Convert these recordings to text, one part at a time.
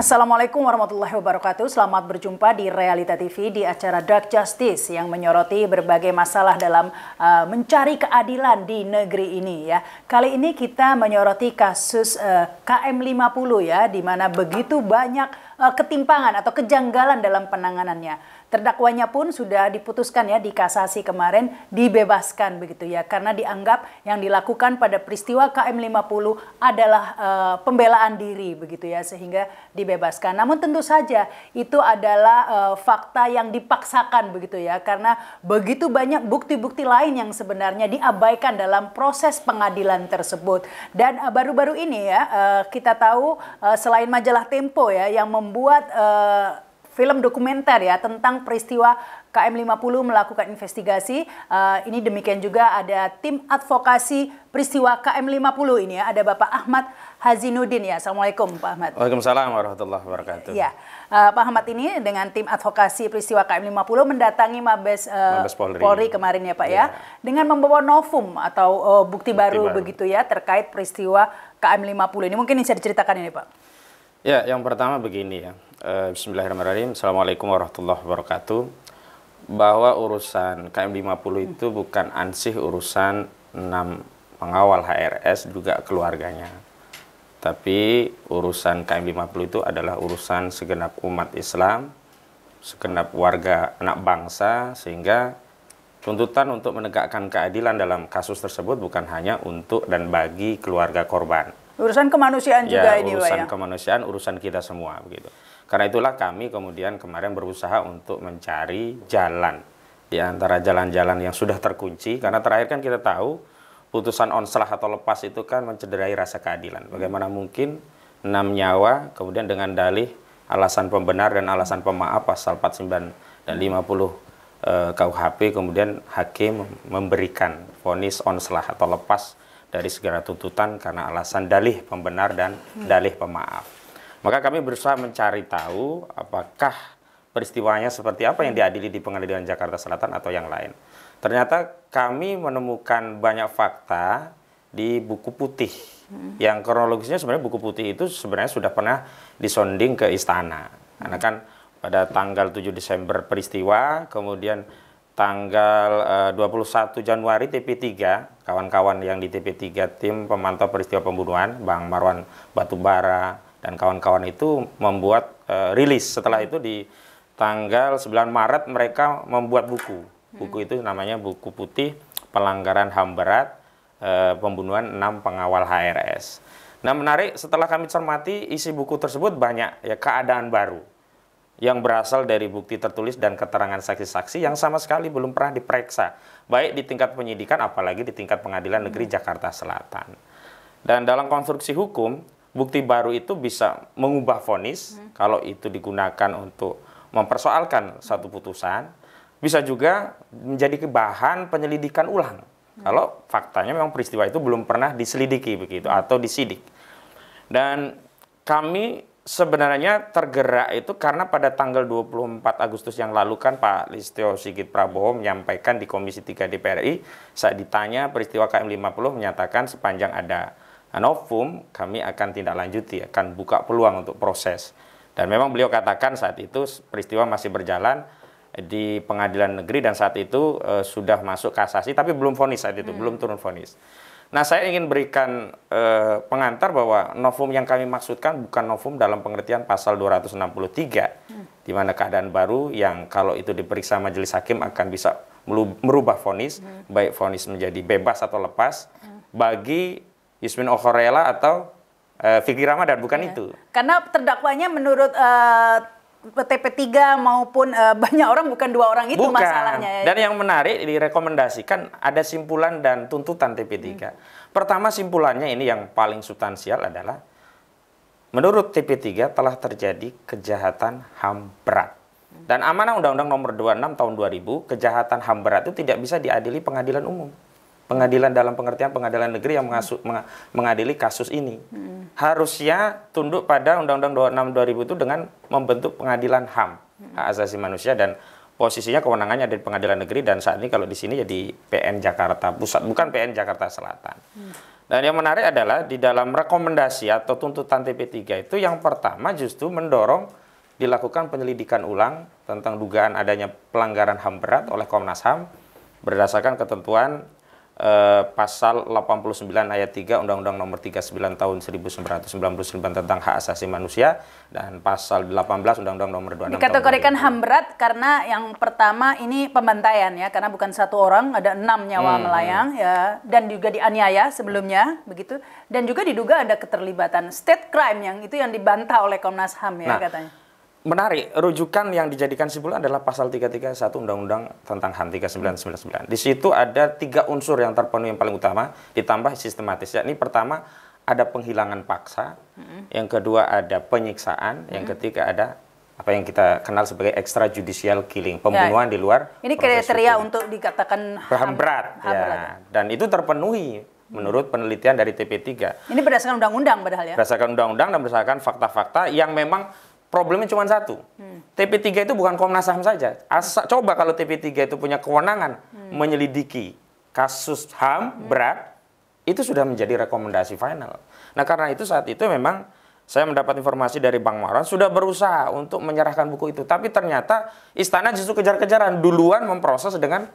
Assalamualaikum warahmatullahi wabarakatuh. Selamat berjumpa di Realita TV di acara Dark Justice yang menyoroti berbagai masalah dalam uh, mencari keadilan di negeri ini ya. Kali ini kita menyoroti kasus eh, uh, KM50 ya di mana begitu banyak uh, ketimpangan atau kejanggalan dalam penanganannya terdakwanya pun sudah diputuskan ya di kasasi kemarin dibebaskan begitu ya karena dianggap yang dilakukan pada peristiwa KM 50 adalah uh, pembelaan diri begitu ya sehingga di dibebaskan. Namun tentu saja itu adalah uh, fakta yang dipaksakan begitu ya karena begitu banyak bukti-bukti lain yang sebenarnya diabaikan dalam proses pengadilan tersebut. Dan eh, baru-baru uh, ini ya uh, kita tahu uh, selain majalah Tempo ya yang membuat uh, film dokumenter ya tentang peristiwa KM50 melakukan investigasi. Uh, ini demikian juga ada tim advokasi peristiwa KM50 ini ya. Ada Bapak Ahmad Hazinuddin ya. Assalamualaikum Pak Ahmad. Waalaikumsalam warahmatullahi wabarakatuh. Ya, uh, Pak Ahmad ini dengan tim advokasi peristiwa KM 50 mendatangi Mabes, uh, Mabes Polri. Polri kemarin ya Pak ya, ya. dengan membawa novum atau uh, bukti, bukti baru, baru begitu ya terkait peristiwa KM 50 ini. Mungkin bisa diceritakan ini Pak. Ya, yang pertama begini ya. Bismillahirrahmanirrahim. Assalamualaikum warahmatullahi wabarakatuh. Bahwa urusan KM 50 itu bukan ansih urusan 6 pengawal HRS juga keluarganya tapi urusan KM50 itu adalah urusan segenap umat Islam, segenap warga anak bangsa, sehingga tuntutan untuk menegakkan keadilan dalam kasus tersebut bukan hanya untuk dan bagi keluarga korban. Urusan kemanusiaan ya, juga ini, urusan ya? kemanusiaan, urusan kita semua begitu. Karena itulah kami kemudian kemarin berusaha untuk mencari jalan di antara jalan-jalan yang sudah terkunci. Karena terakhir kan kita tahu putusan onslah atau lepas itu kan mencederai rasa keadilan. Bagaimana mungkin enam nyawa kemudian dengan dalih alasan pembenar dan alasan pemaaf pasal 49 dan 50 e, KUHP kemudian hakim memberikan vonis onslah atau lepas dari segala tuntutan karena alasan dalih pembenar dan hmm. dalih pemaaf. Maka kami berusaha mencari tahu apakah peristiwanya seperti apa yang diadili di Pengadilan Jakarta Selatan atau yang lain. Ternyata kami menemukan banyak fakta di buku putih hmm. yang kronologisnya sebenarnya buku putih itu sebenarnya sudah pernah disonding ke istana hmm. karena kan pada tanggal 7 Desember peristiwa kemudian tanggal eh, uh, 21 Januari TP3 kawan-kawan yang di TP3 tim pemantau peristiwa pembunuhan Bang Marwan Batubara dan kawan-kawan itu membuat uh, rilis setelah hmm. itu di tanggal 9 Maret mereka membuat buku Buku itu namanya buku putih pelanggaran HAM berat e, pembunuhan 6 pengawal HRS. Nah, menarik setelah kami cermati isi buku tersebut banyak ya keadaan baru yang berasal dari bukti tertulis dan keterangan saksi-saksi yang sama sekali belum pernah diperiksa, baik di tingkat penyidikan apalagi di tingkat Pengadilan Negeri hmm. Jakarta Selatan. Dan dalam konstruksi hukum, bukti baru itu bisa mengubah vonis hmm. kalau itu digunakan untuk mempersoalkan satu putusan bisa juga menjadi bahan penyelidikan ulang. Hmm. Kalau faktanya memang peristiwa itu belum pernah diselidiki begitu atau disidik. Dan kami sebenarnya tergerak itu karena pada tanggal 24 Agustus yang lalu kan Pak Listio Sigit Prabowo menyampaikan di Komisi 3 DPR RI saat ditanya peristiwa KM50 menyatakan sepanjang ada novum kami akan tindak lanjuti akan buka peluang untuk proses dan memang beliau katakan saat itu peristiwa masih berjalan di pengadilan negeri dan saat itu e, sudah masuk kasasi tapi belum vonis saat itu, hmm. belum turun vonis. Nah, saya ingin berikan e, pengantar bahwa novum yang kami maksudkan bukan novum dalam pengertian pasal 263 hmm. di mana keadaan baru yang kalau itu diperiksa majelis hakim akan bisa merubah vonis, hmm. baik vonis menjadi bebas atau lepas hmm. bagi Yusmin Okorela atau Fikir eh, Fikri Ramadan bukan ya. itu. Karena terdakwanya menurut uh, TP3 maupun uh, banyak orang bukan dua orang itu bukan. masalahnya. Ya, dan ya. yang menarik direkomendasikan ada simpulan dan tuntutan TP3. Hmm. Pertama simpulannya ini yang paling substansial adalah menurut TP3 telah terjadi kejahatan HAM berat. Dan amanah Undang-Undang Nomor 26 Tahun 2000, kejahatan HAM berat itu tidak bisa diadili pengadilan umum. Pengadilan dalam pengertian pengadilan negeri yang mengasu, hmm. mengadili kasus ini. Hmm. Harusnya tunduk pada Undang-Undang 26 2000 itu dengan membentuk pengadilan HAM, hmm. hak asasi manusia dan posisinya kewenangannya ada di Pengadilan Negeri dan saat ini kalau di sini jadi PN Jakarta Pusat bukan PN Jakarta Selatan. Hmm. Dan yang menarik adalah di dalam rekomendasi atau tuntutan TP3 itu yang pertama justru mendorong dilakukan penyelidikan ulang tentang dugaan adanya pelanggaran HAM berat oleh Komnas HAM berdasarkan ketentuan eh, pasal 89 ayat 3 Undang-Undang Nomor 39 Tahun 1999 tentang Hak Asasi Manusia dan pasal 18 Undang-Undang Nomor 26 Dikategorikan HAM berat karena yang pertama ini pembantaian ya karena bukan satu orang ada enam nyawa hmm. melayang hmm. ya dan juga dianiaya sebelumnya begitu dan juga diduga ada keterlibatan state crime yang itu yang dibantah oleh Komnas HAM ya nah, katanya menarik, rujukan yang dijadikan simpul adalah pasal 331 Undang-Undang tentang HAM 3999. Di situ ada tiga unsur yang terpenuhi yang paling utama, ditambah sistematis. Yakni pertama ada penghilangan paksa, yang kedua ada penyiksaan, yang ketiga ada apa yang kita kenal sebagai extrajudicial killing, ya. pembunuhan ya. di luar. Ini kriteria untuk dikatakan HAM berat. HAM ya. berat. Dan itu terpenuhi menurut penelitian dari TP3. Ini berdasarkan undang-undang padahal ya? Berdasarkan undang-undang dan berdasarkan fakta-fakta yang memang problemnya cuma satu. Hmm. TP3 itu bukan Komnas HAM saja. Asa, hmm. coba kalau TP3 itu punya kewenangan hmm. menyelidiki kasus HAM hmm. berat, itu sudah menjadi rekomendasi final. Nah karena itu saat itu memang saya mendapat informasi dari Bang Marwan sudah berusaha untuk menyerahkan buku itu, tapi ternyata istana justru kejar-kejaran duluan memproses dengan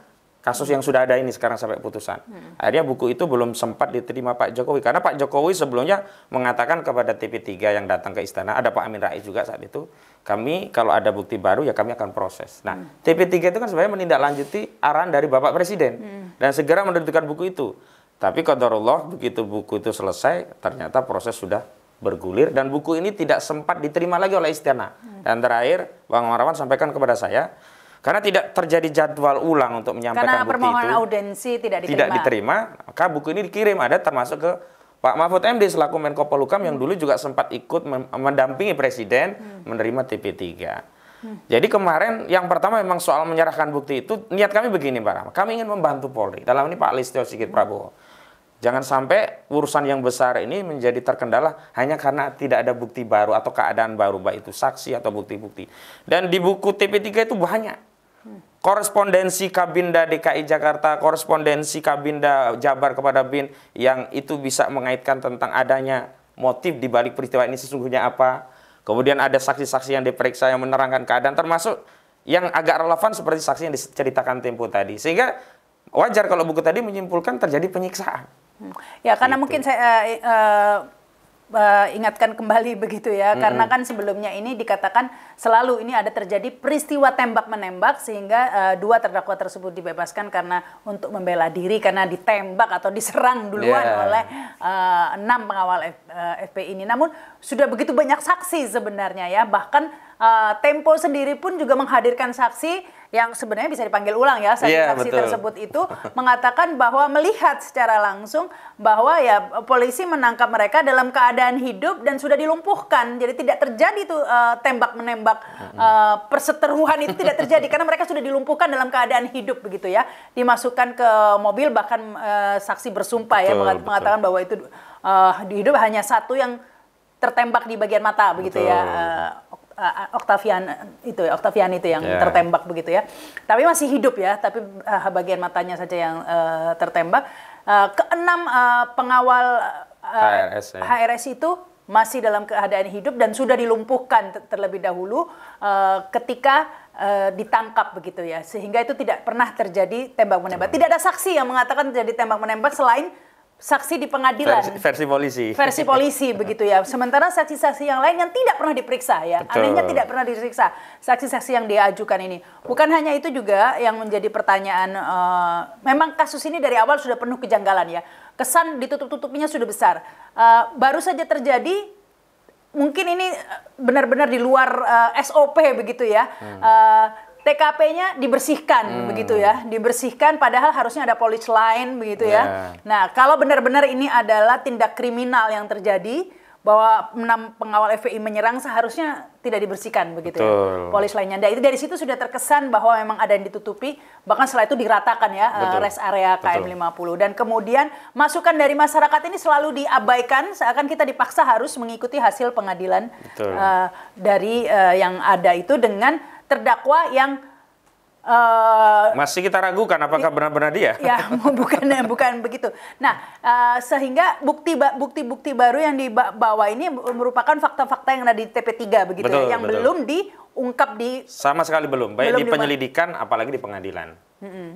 kasus yang sudah ada ini sekarang sampai putusan. Hmm. Akhirnya buku itu belum sempat diterima Pak Jokowi karena Pak Jokowi sebelumnya mengatakan kepada TP3 yang datang ke istana ada Pak Amin Rais juga saat itu, kami kalau ada bukti baru ya kami akan proses. Nah, hmm. TP3 itu kan sebenarnya menindaklanjuti arahan dari Bapak Presiden hmm. dan segera menerbitkan buku itu. Tapi qadarullah begitu buku itu selesai ternyata proses sudah bergulir dan buku ini tidak sempat diterima lagi oleh istana. Hmm. Dan terakhir Bang Marawan sampaikan kepada saya karena tidak terjadi jadwal ulang untuk menyampaikan Karena bukti itu. Karena permohonan audensi tidak diterima. Tidak diterima, maka buku ini dikirim ada termasuk ke Pak Mahfud MD selaku Menko Polukam hmm. yang dulu juga sempat ikut mendampingi presiden hmm. menerima TP3. Hmm. Jadi kemarin yang pertama memang soal menyerahkan bukti itu niat kami begini Pak Rahmat. Kami ingin membantu Polri. Dalam ini Pak Listio Sigit hmm. Prabowo. Jangan sampai urusan yang besar ini menjadi terkendala hanya karena tidak ada bukti baru atau keadaan baru, baik itu saksi atau bukti-bukti. Dan di buku TP3 itu banyak korespondensi Kabinda DKI Jakarta, korespondensi Kabinda Jabar kepada BIN yang itu bisa mengaitkan tentang adanya motif di balik peristiwa ini sesungguhnya apa. Kemudian ada saksi-saksi yang diperiksa yang menerangkan keadaan termasuk yang agak relevan seperti saksi yang diceritakan Tempo tadi. Sehingga wajar kalau buku tadi menyimpulkan terjadi penyiksaan. Ya, karena gitu. mungkin saya uh, uh, uh, ingatkan kembali begitu ya -hmm. karena kan sebelumnya ini dikatakan selalu ini ada terjadi peristiwa tembak menembak sehingga uh, dua terdakwa tersebut dibebaskan karena untuk membela diri karena ditembak atau diserang duluan yeah. oleh uh, enam pengawal F, uh, FPI ini namun sudah begitu banyak saksi sebenarnya ya bahkan Eh, Tempo sendiri pun juga menghadirkan saksi yang sebenarnya bisa dipanggil ulang ya saksi yeah, saksi tersebut itu mengatakan bahwa melihat secara langsung bahwa ya polisi menangkap mereka dalam keadaan hidup dan sudah dilumpuhkan jadi tidak terjadi itu uh, eh, tembak menembak uh, eh, perseteruan itu tidak terjadi karena mereka sudah dilumpuhkan dalam keadaan hidup begitu ya dimasukkan ke mobil bahkan uh, saksi bersumpah ya, betul, ya betul. mengatakan bahwa itu uh, di hidup hanya satu yang tertembak di bagian mata begitu ya. betul. ya uh, uh, Octavian eh, itu ya Octavian itu yang yeah. tertembak begitu ya. Tapi masih hidup ya, tapi uh, bagian matanya saja yang uh, tertembak. Uh, keenam uh, pengawal uh, HRS, ya. HRS itu masih dalam keadaan hidup dan sudah dilumpuhkan terlebih dahulu uh, ketika uh, ditangkap begitu ya sehingga itu tidak pernah terjadi tembak menembak hmm. tidak ada saksi yang mengatakan terjadi tembak menembak selain saksi di pengadilan versi, versi polisi versi polisi begitu ya sementara saksi-saksi yang lain yang tidak pernah diperiksa ya anehnya tidak pernah diperiksa saksi-saksi yang diajukan ini bukan hanya itu juga yang menjadi pertanyaan uh, memang kasus ini dari awal sudah penuh kejanggalan ya kesan ditutup-tutupinya sudah besar uh, baru saja terjadi mungkin ini eh, benar-benar di luar uh, SOP begitu ya hmm. uh, TKP-nya dibersihkan hmm. begitu ya, dibersihkan padahal harusnya ada polis lain, begitu yeah. ya. Iya. Nah, kalau benar-benar ini adalah tindak kriminal yang terjadi bahwa enam pengawal FPI menyerang seharusnya tidak dibersihkan begitu ya, Betul. ya. Polis lainnya. Nah, itu dari situ sudah terkesan bahwa memang ada yang ditutupi, bahkan setelah itu diratakan ya eh, Betul. rest area KM Betul. 50 dan kemudian masukan dari masyarakat ini selalu diabaikan seakan kita dipaksa harus mengikuti hasil pengadilan uh, dari uh, yang ada itu dengan terdakwa yang Uh, Masih kita ragukan apakah iya. benar-benar dia? Ya, bukan bukan begitu. Nah, uh, sehingga bukti bukti-bukti baru yang dibawa ini merupakan fakta-fakta yang ada di TP3 begitu ya, betul, yang betul. belum diungkap di sama sekali belum, baik belum di penyelidikan apalagi di pengadilan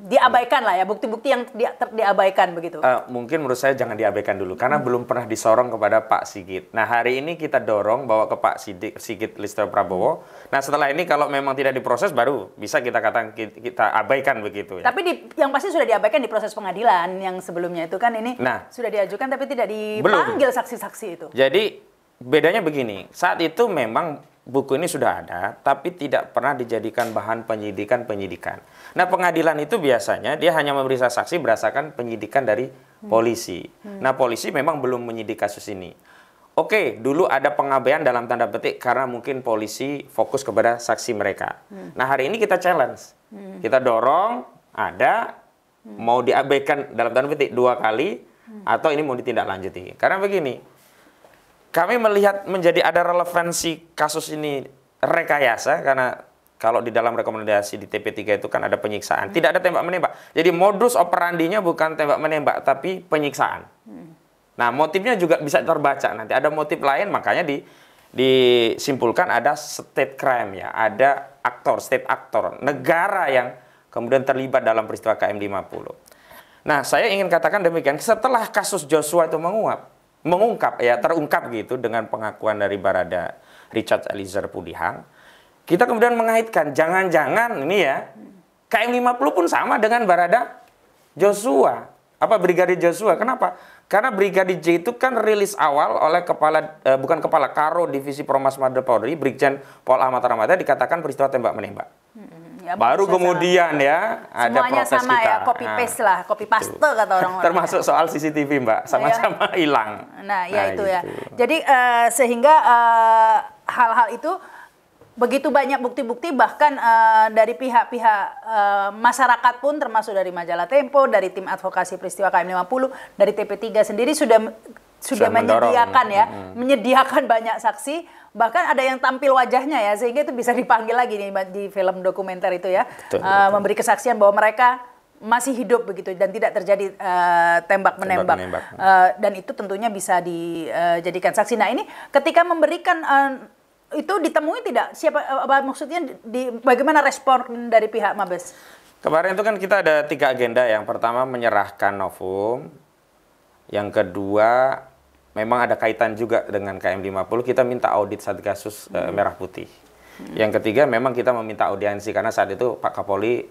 diabaikan lah ya bukti-bukti yang di, ter, diabaikan begitu. Uh, mungkin menurut saya jangan diabaikan dulu karena hmm. belum pernah disorong kepada Pak Sigit. Nah hari ini kita dorong bawa ke Pak Sidik, Sigit Listo Prabowo. Nah setelah ini kalau memang tidak diproses baru bisa kita katakan kita abaikan begitu. Ya. Tapi di, yang pasti sudah diabaikan di proses pengadilan yang sebelumnya itu kan ini nah, sudah diajukan tapi tidak dipanggil saksi-saksi itu. Jadi bedanya begini saat itu memang buku ini sudah ada, tapi tidak pernah dijadikan bahan penyidikan-penyidikan. Nah, pengadilan itu biasanya dia hanya memeriksa saksi berdasarkan penyidikan dari polisi. Hmm. Nah, polisi memang belum menyidik kasus ini. Oke, dulu ada pengabaian dalam tanda petik karena mungkin polisi fokus kepada saksi mereka. Hmm. Nah, hari ini kita challenge. Hmm. Kita dorong, ada, hmm. mau diabaikan dalam tanda petik dua kali, hmm. atau ini mau ditindaklanjuti. Karena begini, kami melihat menjadi ada relevansi kasus ini rekayasa karena kalau di dalam rekomendasi di TP3 itu kan ada penyiksaan. Hmm. Tidak ada tembak-menembak. Jadi modus operandinya bukan tembak-menembak, tapi penyiksaan. Hmm. Nah, motifnya juga bisa terbaca. Nanti ada motif lain, makanya di disimpulkan ada state crime ya, ada aktor, state aktor, negara yang kemudian terlibat dalam peristiwa KM 50. Nah, saya ingin katakan demikian, setelah kasus Joshua itu menguap, mengungkap ya terungkap gitu dengan pengakuan dari Barada Richard Eliezer Pudihang. Kita kemudian mengaitkan jangan-jangan ini ya KM 50 pun sama dengan Barada Joshua. Apa Brigadir Joshua? Kenapa? Karena Brigadir J itu kan rilis awal oleh kepala eh, bukan kepala Karo Divisi Promas Mabes Polri Brigjen Pol Ahmad Ramadhan dikatakan peristiwa tembak menembak. Ya, baru kemudian ya ada Semuanya proses sama ya, kita. ya copy paste nah, lah, copy paste Tuh. kata orang ya. Termasuk soal CCTV Mbak, oh, sama-sama iya. hilang. nah, ya nah, itu gitu. ya. Jadi uh, sehingga eh, hal-hal uh, itu begitu banyak bukti-bukti bahkan uh, dari pihak-pihak uh, masyarakat pun termasuk dari majalah Tempo, dari tim advokasi peristiwa KM50, dari TP3 sendiri sudah sudah, menyediakan ya, hmm. menyediakan banyak saksi, bahkan ada yang tampil wajahnya ya, sehingga itu bisa dipanggil lagi nih di film dokumenter itu ya, betul, uh, betul. memberi kesaksian bahwa mereka masih hidup begitu dan tidak terjadi uh, tembak menembak, tembak menembak. Uh, dan itu tentunya bisa dijadikan saksi. Nah ini ketika memberikan uh, itu ditemui tidak siapa apa, maksudnya di, bagaimana respon dari pihak Mabes? Kemarin itu kan kita ada tiga agenda. Yang pertama menyerahkan novum, yang kedua memang ada kaitan juga dengan KM50 kita minta audit Satgasus eh, hmm. e, Merah Putih. Hmm. Yang ketiga memang kita meminta audiensi karena saat itu Pak Kapolri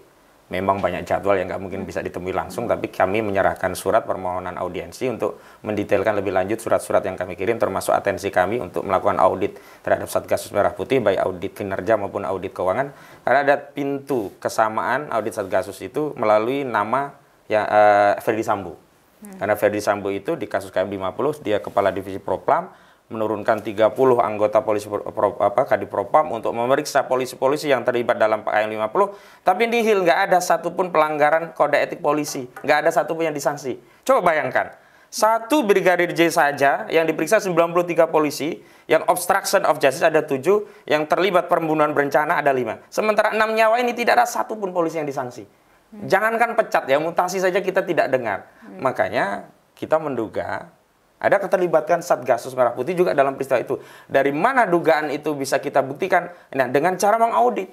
memang banyak jadwal yang nggak mungkin hmm. bisa ditemui langsung, tapi kami menyerahkan surat permohonan audiensi untuk mendetailkan lebih lanjut surat-surat yang kami kirim, termasuk atensi kami untuk melakukan audit terhadap Satgasus Merah Putih, baik audit kinerja maupun audit keuangan, karena ada pintu kesamaan audit Satgasus itu melalui nama ya, uh, Ferdi Sambo. Hmm. Karena Ferdi Sambo itu di kasus KM 50 dia kepala divisi Propam menurunkan 30 anggota polisi pro, apa Propam untuk memeriksa polisi-polisi yang terlibat dalam KM 50 tapi nihil nggak ada satupun pelanggaran kode etik polisi nggak ada satupun yang disanksi coba bayangkan satu brigadir J saja yang diperiksa 93 polisi, yang obstruction of justice ada tujuh, yang terlibat pembunuhan berencana ada lima, Sementara enam nyawa ini tidak ada satupun polisi yang disanksi. Hmm. Jangankan pecat ya, mutasi saja kita tidak dengar. Hmm. Makanya kita menduga ada keterlibatan Satgasus Merah Putih juga dalam peristiwa itu. Dari mana dugaan itu bisa kita buktikan? Nah, dengan cara mengaudit.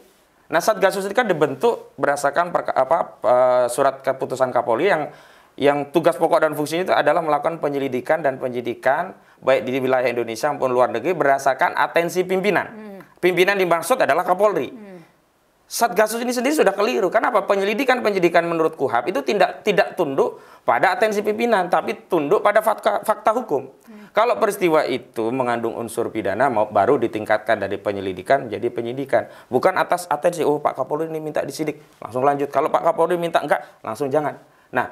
Nah, Satgasus itu kan dibentuk berdasarkan perka, apa, e, surat keputusan Kapolri yang yang tugas pokok dan fungsinya itu adalah melakukan penyelidikan dan penyidikan baik di wilayah Indonesia maupun luar negeri berdasarkan atensi pimpinan. Hmm. Pimpinan dimaksud adalah Kapolri. Hmm. Satgasus ini sendiri sudah keliru. Kenapa? Penyelidikan-penyelidikan menurut KUHAP itu tidak tidak tunduk pada atensi pimpinan, tapi tunduk pada fakta, fakta hukum. Hmm. Kalau peristiwa itu mengandung unsur pidana, mau baru ditingkatkan dari penyelidikan jadi penyidikan. Bukan atas atensi, oh Pak Kapolri ini minta disidik, langsung lanjut. Kalau Pak Kapolri minta enggak, langsung jangan. Nah,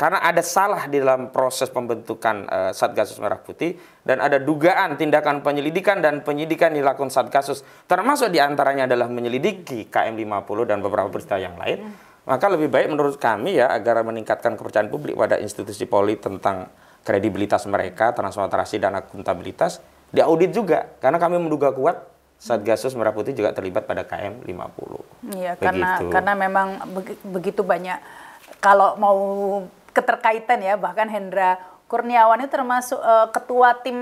karena ada salah di dalam proses pembentukan uh, eh, Satgasus Merah Putih dan ada dugaan tindakan penyelidikan dan penyidikan dilakukan Satgasus termasuk diantaranya adalah menyelidiki KM 50 dan beberapa berita yang lain hmm. maka lebih baik menurut kami ya agar meningkatkan kepercayaan publik pada institusi poli tentang kredibilitas mereka transparansi dan akuntabilitas diaudit juga karena kami menduga kuat Satgasus hmm. Merah Putih juga terlibat pada KM 50. Iya, karena karena memang begitu banyak kalau mau keterkaitan ya bahkan Hendra Kurniawan itu termasuk uh, ketua tim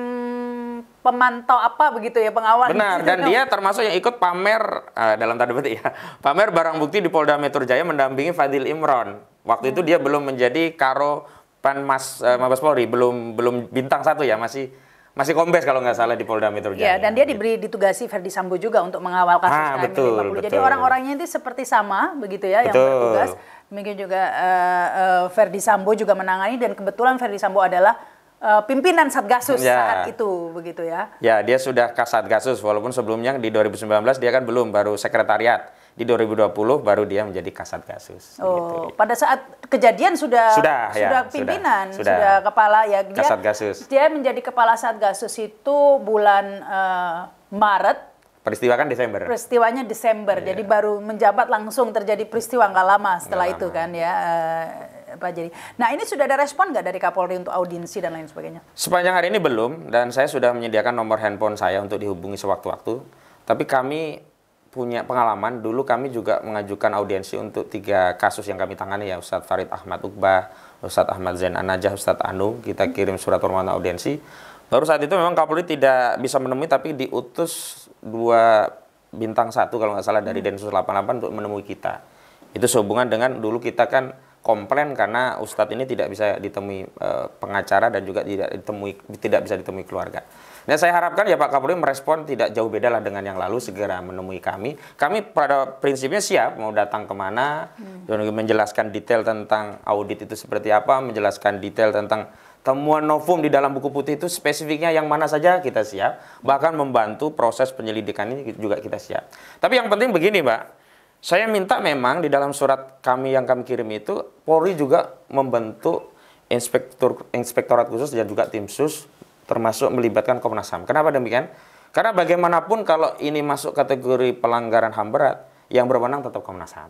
pemantau apa begitu ya pengawal. Benar dan dia termasuk yang ikut pamer uh, dalam tanda petik ya. Pamer barang bukti di Polda Metro Jaya mendampingi Fadil Imron. Waktu hmm. itu dia belum menjadi Karo Panmas uh, Mabes Polri, belum belum bintang satu ya, masih masih kombes kalau nggak salah di Polda Metro iya, Jaya. Ya dan dia diberi ditugasi Verdi Sambo juga untuk mengawal kasus ah, betul, 50. Betul. Jadi orang-orangnya itu seperti sama begitu ya betul. yang bertugas. Mungkin juga uh, uh, Ferdi Sambo juga menangani dan kebetulan Ferdi Sambo adalah uh, pimpinan Satgasus ya. saat itu begitu ya. Ya, dia sudah Kasatgasus walaupun sebelumnya di 2019 dia kan belum baru sekretariat. Di 2020 baru dia menjadi Kasatgasus. Oh, gitu. pada saat kejadian sudah sudah, ya, sudah ya, pimpinan, sudah, sudah. kepala ya dia Kasatgasus. Dia menjadi kepala Satgasus itu bulan uh, Maret Peristiwa kan Desember. Peristiwanya Desember, yeah. jadi baru menjabat langsung terjadi peristiwa nggak lama setelah gak itu lama. kan ya uh, Pak Jadi. Nah ini sudah ada respon nggak dari Kapolri untuk audiensi dan lain sebagainya? Sepanjang hari ini belum dan saya sudah menyediakan nomor handphone saya untuk dihubungi sewaktu-waktu. Tapi kami punya pengalaman dulu kami juga mengajukan audiensi untuk tiga kasus yang kami tangani ya Ustadz Farid Ahmad Uqbah, Ustadz Ahmad Zain Anajah, Ustadz Anu kita hmm. kirim surat permohonan audiensi Baru saat itu memang Kapolri tidak bisa menemui tapi diutus dua bintang satu kalau nggak salah dari hmm. Densus 88 untuk menemui kita. Itu sehubungan dengan dulu kita kan komplain karena Ustadz ini tidak bisa ditemui e, pengacara dan juga tidak ditemui tidak bisa ditemui keluarga. Dan saya harapkan ya Pak Kapolri merespon tidak jauh beda lah dengan yang lalu segera menemui kami. Kami pada prinsipnya siap mau datang kemana, hmm. menjelaskan detail tentang audit itu seperti apa, menjelaskan detail tentang Temuan novum di dalam buku putih itu spesifiknya yang mana saja kita siap, bahkan membantu proses penyelidikan ini juga kita siap. Tapi yang penting begini, Mbak. Saya minta memang di dalam surat kami yang kami kirim itu Polri juga membentuk inspektur inspektorat khusus dan juga tim sus termasuk melibatkan Komnas HAM. Kenapa demikian? Karena bagaimanapun kalau ini masuk kategori pelanggaran HAM berat, yang berwenang tetap Komnas HAM.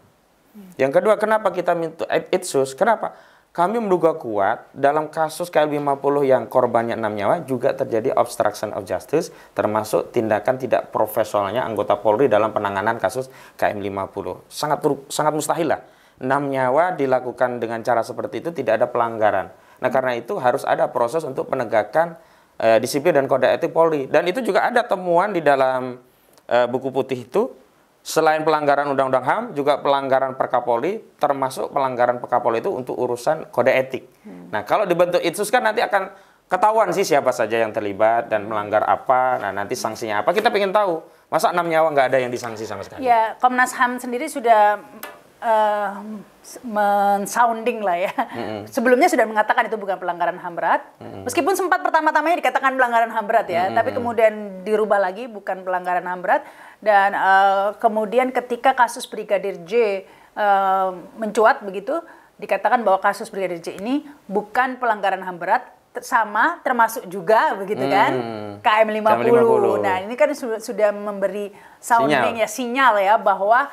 Yang kedua, kenapa kita minta eh, itsus? Kenapa? Kami menduga kuat dalam kasus KLB 50 yang korbannya enam nyawa juga terjadi obstruction of justice termasuk tindakan tidak profesionalnya anggota Polri dalam penanganan kasus KM 50. Sangat sangat mustahil lah 6 nyawa dilakukan dengan cara seperti itu tidak ada pelanggaran. Nah, karena itu harus ada proses untuk penegakan eh, disiplin dan kode etik Polri dan itu juga ada temuan di dalam eh, buku putih itu Selain pelanggaran Undang-Undang HAM, juga pelanggaran perkapoli termasuk pelanggaran perkapoli itu untuk urusan kode etik. Hmm. Nah, kalau dibentuk itsus kan nanti akan ketahuan sih siapa saja yang terlibat dan melanggar apa. Nah, nanti sanksinya apa? Kita ingin tahu. Masa enam nyawa nggak ada yang disanksi sama sekali? Ya, Komnas HAM sendiri sudah uh, mensounding lah ya. hmm Sebelumnya sudah mengatakan itu bukan pelanggaran HAM berat. hmm Meskipun sempat pertama-tamanya dikatakan pelanggaran HAM berat ya, hmm tapi kemudian dirubah lagi bukan pelanggaran HAM berat dan uh, kemudian ketika kasus Brigadir J uh, mencuat begitu dikatakan bahwa kasus Brigadir J ini bukan pelanggaran HAM berat sama termasuk juga begitu hmm. kan KM 50. KM 50. Nah, ini kan sudah memberi sounding sinyal. ya sinyal ya bahwa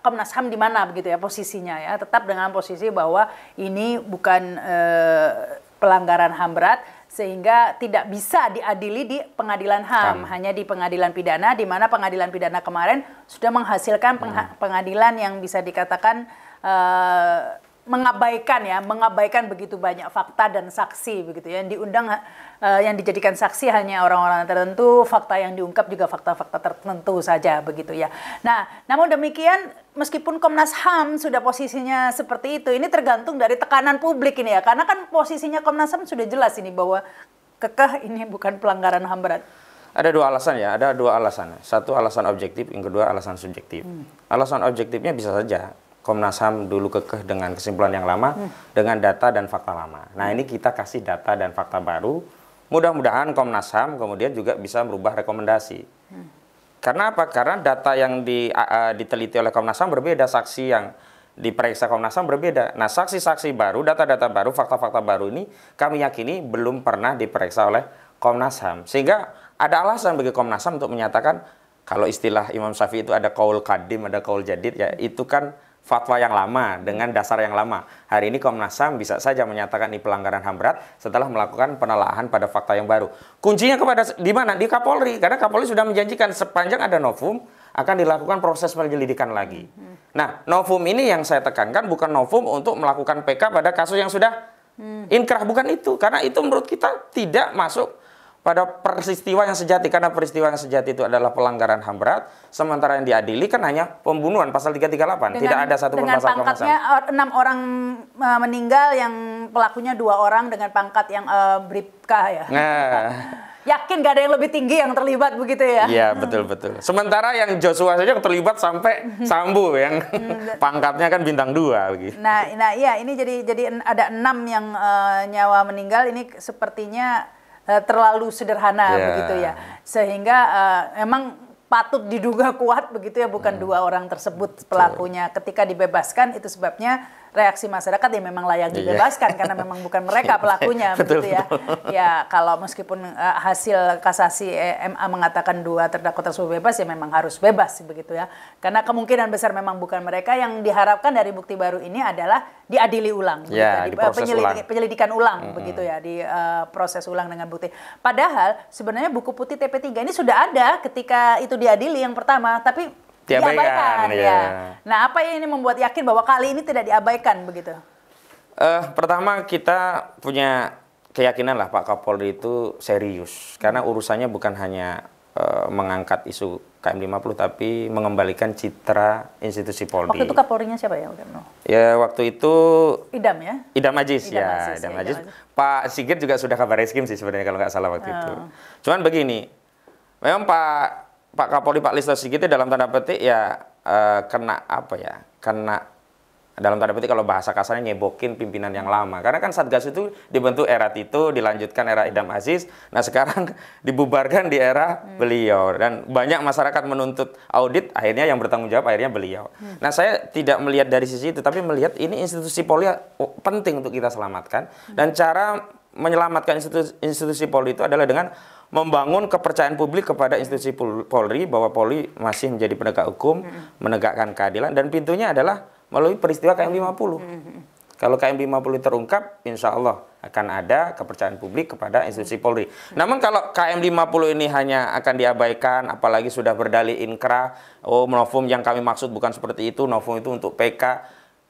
Komnas HAM di mana begitu ya posisinya ya tetap dengan posisi bahwa ini bukan uh, pelanggaran HAM berat sehingga tidak bisa diadili di pengadilan HAM, HAM. hanya di pengadilan pidana di mana pengadilan pidana kemarin sudah menghasilkan hmm. pengadilan yang bisa dikatakan uh, mengabaikan ya, mengabaikan begitu banyak fakta dan saksi begitu ya. Yang diundang uh, yang dijadikan saksi hanya orang-orang tertentu, fakta yang diungkap juga fakta-fakta tertentu saja begitu ya. Nah, namun demikian meskipun Komnas HAM sudah posisinya seperti itu, ini tergantung dari tekanan publik ini ya. Karena kan posisinya Komnas HAM sudah jelas ini bahwa kekeh ini bukan pelanggaran HAM berat. Ada dua alasan ya, ada dua alasan. Satu alasan objektif, yang kedua alasan subjektif. Hmm. Alasan objektifnya bisa saja Komnas HAM dulu kekeh dengan kesimpulan yang lama, hmm. dengan data dan fakta lama. Nah ini kita kasih data dan fakta baru, Mudah-mudahan Komnas HAM kemudian juga bisa merubah rekomendasi. Hmm. Karena apa? Karena data yang di, uh, diteliti oleh Komnas HAM berbeda, saksi yang diperiksa Komnas HAM berbeda. Nah, saksi-saksi baru, data-data baru, fakta-fakta baru ini kami yakini belum pernah diperiksa oleh Komnas HAM. Sehingga ada alasan bagi Komnas HAM untuk menyatakan kalau istilah Imam Syafi'i itu ada kaul kadim, ada kaul jadid, ya itu kan fatwa yang lama dengan dasar yang lama. Hari ini Komnas HAM bisa saja menyatakan ini pelanggaran HAM berat setelah melakukan penelaahan pada fakta yang baru. Kuncinya kepada di mana? Di Kapolri. Karena Kapolri sudah menjanjikan sepanjang ada novum akan dilakukan proses penyelidikan lagi. Hmm. Nah, novum ini yang saya tekankan bukan novum untuk melakukan PK pada kasus yang sudah hmm. inkrah bukan itu karena itu menurut kita tidak masuk pada peristiwa yang sejati karena peristiwa yang sejati itu adalah pelanggaran HAM berat sementara yang diadili kan hanya pembunuhan pasal 338 dengan, tidak ada satu pun pasal pangkatnya enam orang e, meninggal yang pelakunya dua orang dengan pangkat yang uh, e, bripka ya nah. yakin gak ada yang lebih tinggi yang terlibat begitu ya iya betul betul sementara yang Joshua saja terlibat sampai Sambu yang pangkatnya kan bintang dua begitu nah nah iya ini jadi jadi ada enam yang uh, nyawa meninggal ini sepertinya Eh, terlalu sederhana yeah. begitu ya. Sehingga uh, emang patut diduga kuat begitu ya bukan hmm. dua orang tersebut pelakunya. Ketika dibebaskan itu sebabnya reaksi masyarakat ya memang layak iya. dibebaskan karena memang bukan mereka iya. pelakunya betul, begitu ya. Betul. Ya kalau meskipun uh, hasil kasasi eh, MA mengatakan dua terdakwa tersebut bebas ya memang harus bebas begitu ya. Karena kemungkinan besar memang bukan mereka yang diharapkan dari bukti baru ini adalah diadili ulang ya, gitu. ya, di, penyelidik, ulang. penyelidikan ulang -hmm. begitu ya di uh, proses ulang dengan bukti. Padahal sebenarnya buku putih TP3 ini sudah ada ketika itu diadili yang pertama tapi diabaikan. diabaikan ya. ya. Nah, apa yang ini membuat yakin bahwa kali ini tidak diabaikan begitu? Uh, pertama kita punya keyakinan lah Pak Kapolri itu serius karena urusannya bukan hanya uh, mengangkat isu KM50 tapi mengembalikan citra institusi Polri. Waktu itu Kapolrinya siapa ya? Ya waktu itu Idam ya. Idam Aziz Idam ya. Aziz, Idam Ya, Pak Sigit juga sudah kabar reskim sih sebenarnya kalau nggak salah waktu uh. itu. Ah. Cuman begini, memang Pak Pak Kapolri Pak Listo Sigit dalam tanda petik ya eh, kena apa ya kena dalam tanda petik kalau bahasa kasarnya nyebokin pimpinan yang lama karena kan Satgas itu dibentuk era Tito dilanjutkan era Idam Aziz nah sekarang dibubarkan di era hmm. beliau dan banyak masyarakat menuntut audit akhirnya yang bertanggung jawab akhirnya beliau hmm. nah saya tidak melihat dari sisi itu tapi melihat ini institusi Polri penting untuk kita selamatkan hmm. dan cara menyelamatkan institusi, institusi Polri itu adalah dengan membangun kepercayaan publik kepada institusi Polri bahwa Polri masih menjadi penegak hukum, hmm. menegakkan keadilan dan pintunya adalah melalui peristiwa KM 50. Hmm. Kalau KM 50 terungkap, insya Allah akan ada kepercayaan publik kepada institusi hmm. Polri. Hmm. Namun kalau KM 50 ini hanya akan diabaikan, apalagi sudah berdalih inkra, oh novum yang kami maksud bukan seperti itu, novum itu untuk PK,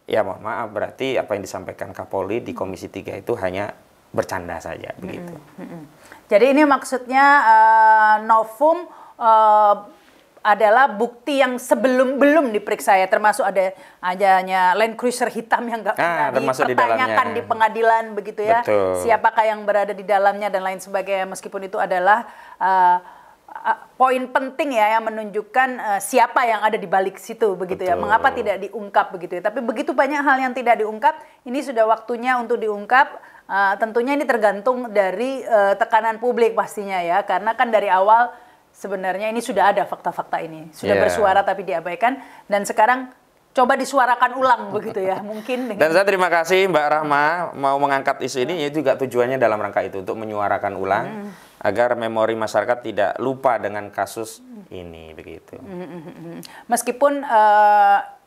ya mohon maaf berarti apa yang disampaikan Kapolri di Komisi 3 itu hanya bercanda saja begitu. Mm Hmm. hmm. Jadi ini maksudnya uh, novum uh, adalah bukti yang sebelum belum diperiksa ya termasuk ada adanya Land Cruiser hitam yang nggak ah, pernah ah, dipertanyakan di, di pengadilan begitu ya Betul. siapakah yang berada di dalamnya dan lain sebagainya meskipun itu adalah uh, uh, poin penting ya yang menunjukkan uh, siapa yang ada di balik situ begitu ya. Betul. ya mengapa tidak diungkap begitu ya tapi begitu banyak hal yang tidak diungkap ini sudah waktunya untuk diungkap Eh, tentunya ini tergantung dari uh, tekanan publik pastinya ya, karena kan dari awal sebenarnya ini sudah ada fakta-fakta ini, sudah yeah. bersuara tapi diabaikan dan sekarang coba disuarakan ulang begitu ya mungkin dengan... dan saya terima kasih Mbak Rahma mau mengangkat isu ini itu juga tujuannya dalam rangka itu untuk menyuarakan ulang hmm. agar memori masyarakat tidak lupa dengan kasus ini begitu meskipun uh,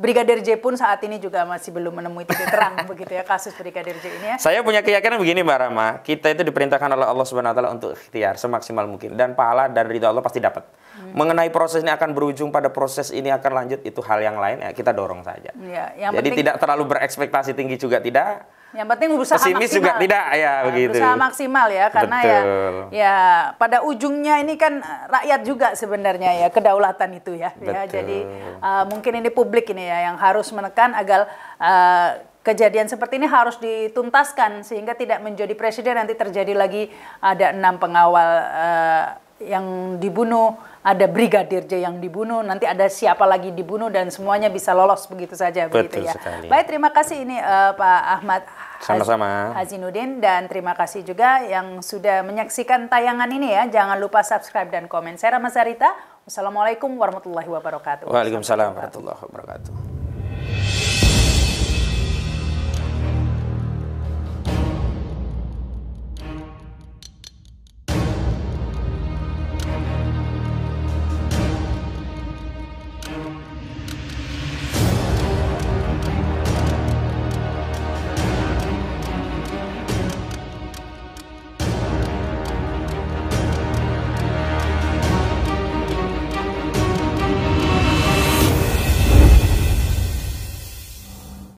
Brigadir J pun saat ini juga masih belum menemui titik terang begitu ya kasus Brigadir J ini ya. Saya punya keyakinan begini Mbak Rama, kita itu diperintahkan oleh Allah Subhanahu wa taala untuk ikhtiar semaksimal mungkin dan pahala dan ridho Allah pasti dapat. Hmm. Mengenai proses ini akan berujung pada proses ini akan lanjut itu hal yang lain ya kita dorong saja. Ya, yang Jadi penting, tidak terlalu berekspektasi tinggi juga tidak yang penting berusaha Pesimis maksimal. juga tidak ya begitu. Berusaha maksimal ya karena ya, Betul. ya ya pada ujungnya ini kan rakyat juga sebenarnya ya kedaulatan itu ya. ya. Betul. ya jadi uh, mungkin ini publik ini ya yang harus menekan agar uh, kejadian seperti ini harus dituntaskan sehingga tidak menjadi presiden nanti terjadi lagi ada enam pengawal uh, yang dibunuh, ada brigadir J yang dibunuh, nanti ada siapa lagi dibunuh dan semuanya bisa lolos begitu saja Betul begitu ya. Sekali. Baik, terima kasih ini uh, Pak Ahmad sama-sama Hazinuddin dan terima kasih juga yang sudah menyaksikan tayangan ini ya. Jangan lupa subscribe dan komen. Saya Rama Sarita. Wassalamualaikum warahmatullahi wabarakatuh. Waalaikumsalam warahmatullahi wabarakatuh.